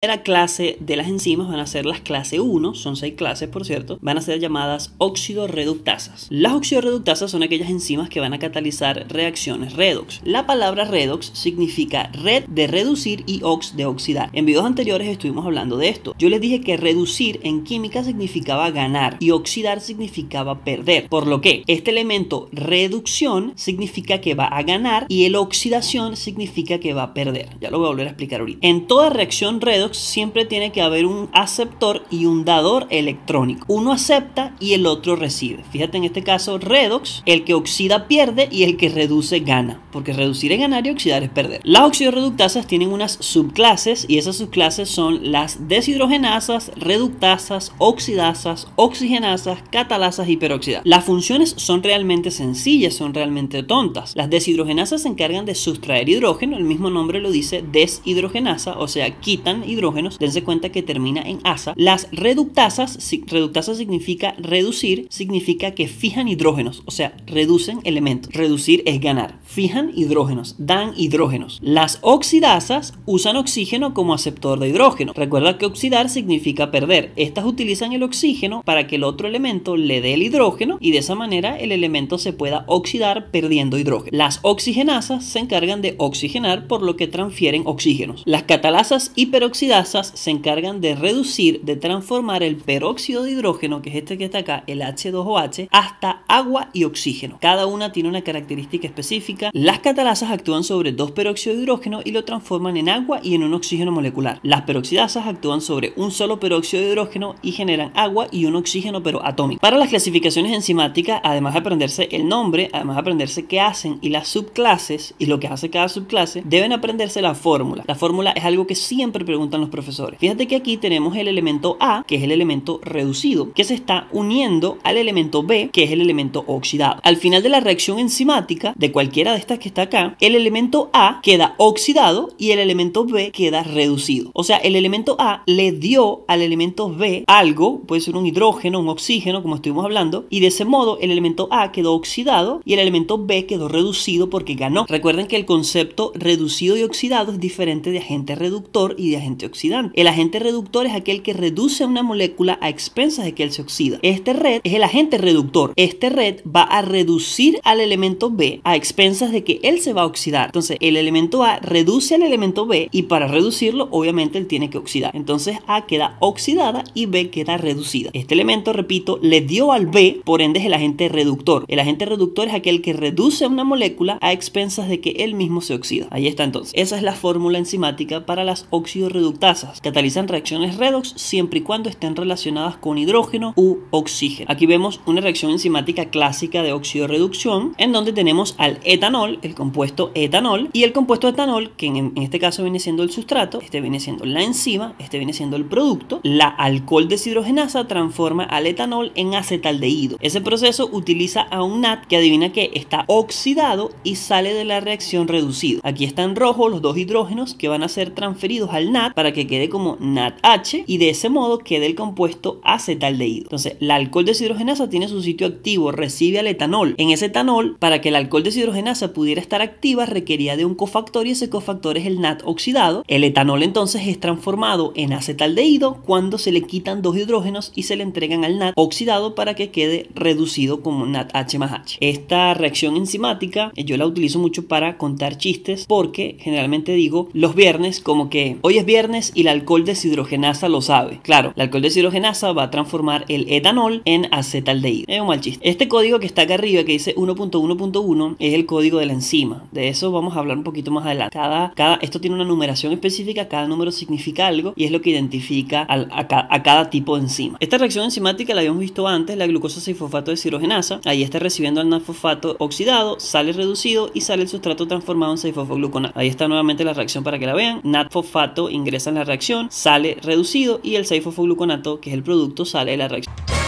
primera clase de las enzimas van a ser las clase 1, son 6 clases por cierto, van a ser llamadas reductasas Las reductasas son aquellas enzimas que van a catalizar reacciones redox. La palabra redox significa red de reducir y ox de oxidar. En videos anteriores estuvimos hablando de esto. Yo les dije que reducir en química significaba ganar y oxidar significaba perder, por lo que este elemento reducción significa que va a ganar y el oxidación significa que va a perder. Ya lo voy a volver a explicar ahorita. En toda reacción redox siempre tiene que haber un aceptor y un dador electrónico. Uno acepta y el otro recibe. Fíjate en este caso Redox, el que oxida pierde y el que reduce gana, porque reducir es ganar y oxidar es perder. Las oxidoreductasas tienen unas subclases y esas subclases son las deshidrogenasas, reductasas, oxidasas, oxigenasas, catalasas y peroxidas. Las funciones son realmente sencillas, son realmente tontas. Las deshidrogenasas se encargan de sustraer hidrógeno, el mismo nombre lo dice deshidrogenasa, o sea, quitan hidrógeno dense cuenta que termina en asa. Las reductasas, reductasas reductasa significa reducir, significa que fijan hidrógenos, o sea, reducen elementos. Reducir es ganar. Fijan hidrógenos, dan hidrógenos. Las oxidasas usan oxígeno como aceptor de hidrógeno. Recuerda que oxidar significa perder. Estas utilizan el oxígeno para que el otro elemento le dé el hidrógeno y de esa manera el elemento se pueda oxidar perdiendo hidrógeno. Las oxigenasas se encargan de oxigenar por lo que transfieren oxígenos. Las catalasas hiperoxidadas se encargan de reducir, de transformar el peróxido de hidrógeno, que es este que está acá, el H2OH, hasta agua y oxígeno. Cada una tiene una característica específica. Las catalasas actúan sobre dos peróxidos de hidrógeno y lo transforman en agua y en un oxígeno molecular. Las peroxidasas actúan sobre un solo peróxido de hidrógeno y generan agua y un oxígeno pero atómico. Para las clasificaciones enzimáticas, además de aprenderse el nombre, además de aprenderse qué hacen y las subclases y lo que hace cada subclase, deben aprenderse la fórmula. La fórmula es algo que siempre preguntan los profesores. Fíjate que aquí tenemos el elemento A, que es el elemento reducido, que se está uniendo al elemento B, que es el elemento oxidado. Al final de la reacción enzimática, de cualquiera de estas que está acá, el elemento A queda oxidado y el elemento B queda reducido. O sea, el elemento A le dio al elemento B algo, puede ser un hidrógeno, un oxígeno, como estuvimos hablando, y de ese modo el elemento A quedó oxidado y el elemento B quedó reducido porque ganó. Recuerden que el concepto reducido y oxidado es diferente de agente reductor y de agente oxidante. El agente reductor es aquel que reduce una molécula a expensas de que él se oxida. Este red es el agente reductor. Este red va a reducir al elemento B a expensas de que él se va a oxidar. Entonces, el elemento A reduce al elemento B y para reducirlo, obviamente, él tiene que oxidar. Entonces, A queda oxidada y B queda reducida. Este elemento, repito, le dio al B, por ende es el agente reductor. El agente reductor es aquel que reduce una molécula a expensas de que él mismo se oxida. Ahí está entonces. Esa es la fórmula enzimática para las óxido tazas. catalizan reacciones redox siempre y cuando estén relacionadas con hidrógeno u oxígeno. Aquí vemos una reacción enzimática clásica de reducción, en donde tenemos al etanol, el compuesto etanol, y el compuesto etanol, que en, este caso viene siendo el sustrato, este viene siendo la enzima, este viene siendo el producto, la alcohol deshidrogenasa transforma al etanol en acetaldehído. Ese proceso utiliza a un NAT que adivina que está oxidado y sale de la reacción reducida. Aquí están rojos los dos hidrógenos que van a ser transferidos al NAT para que quede como NADH y de ese modo quede el compuesto acetaldehído. Entonces, el alcohol deshidrogenasa tiene su sitio activo, recibe al etanol. En ese etanol, para que el alcohol deshidrogenasa pudiera estar activa, requería de un cofactor y ese cofactor es el NAT oxidado. El etanol entonces es transformado en acetaldehído cuando se le quitan dos hidrógenos y se le entregan al NAT oxidado para que quede reducido como NADH más H. Esta reacción enzimática eh, yo la utilizo mucho para contar chistes porque generalmente digo los viernes como que hoy es viernes y el alcohol deshidrogenasa lo sabe. Claro, el alcohol deshidrogenasa va a transformar el etanol en acetaldehído. Es un mal chiste. Este código que está acá arriba, que dice 1.1.1, es el código de la enzima. De eso vamos a hablar un poquito más adelante. Cada, cada, esto tiene una numeración específica, cada número significa algo y es lo que identifica a, cada tipo de enzima. Esta reacción enzimática la habíamos visto antes, la glucosa 6-fosfato deshidrogenasa. Ahí está recibiendo al fosfato oxidado, sale reducido y sale el sustrato transformado en 6 Ahí está nuevamente la reacción para que la vean. Natfosfato ingresa en la reacción, sale reducido y el seifofogluconato, que es el producto, sale de la reacción.